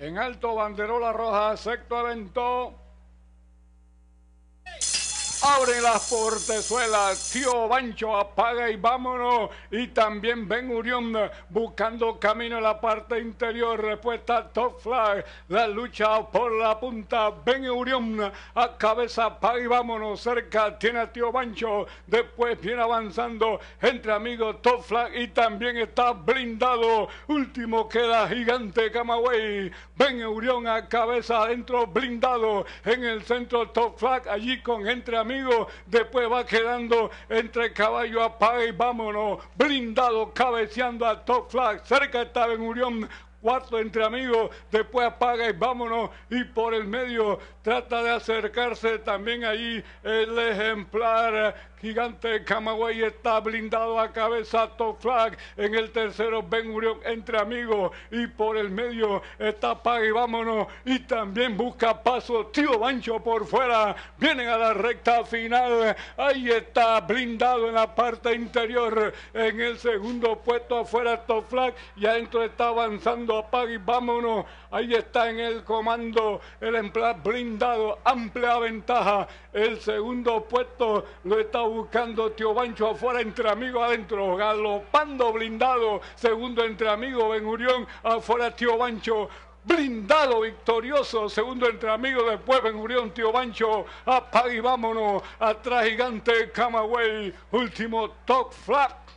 En alto, banderola roja, sexto aventó. Abre las portezuela tío Bancho, apaga y vámonos. Y también ven Urión buscando camino en la parte interior. Respuesta Top Flag, la lucha por la punta. ven Urión a cabeza, apaga y vámonos. Cerca tiene a tío Bancho. Después viene avanzando entre amigos Top Flag y también está blindado. Último queda gigante Camagüey. ven Urión a cabeza adentro, blindado en el centro Top Flag, allí con entre amigos amigo. Después va quedando entre caballo apaga y vámonos. Blindado, cabeceando a top flag. Cerca estaba en Urión cuarto entre amigos, después apaga y vámonos. Y por el medio trata de acercarse también ahí el ejemplar gigante Camagüey está blindado a cabeza top flag en el tercero Ben Urión entre amigos y por el medio está apaga y vámonos y también busca paso tío Bancho por fuera vienen a la recta final ahí está blindado en la parte interior en el segundo puesto afuera top flag y adentro está avanzando apague y vámonos. Ahí está en el comando el empleado blindado, amplia ventaja. El segundo puesto lo está buscando Tío Bancho afuera, entre amigos adentro, galopando blindado. Segundo entre amigos, Ben afuera, Tío Bancho blindado, victorioso, segundo entre amigos, después Ben Tío Bancho, apague y vámonos, atrás gigante, camaway, último top flap.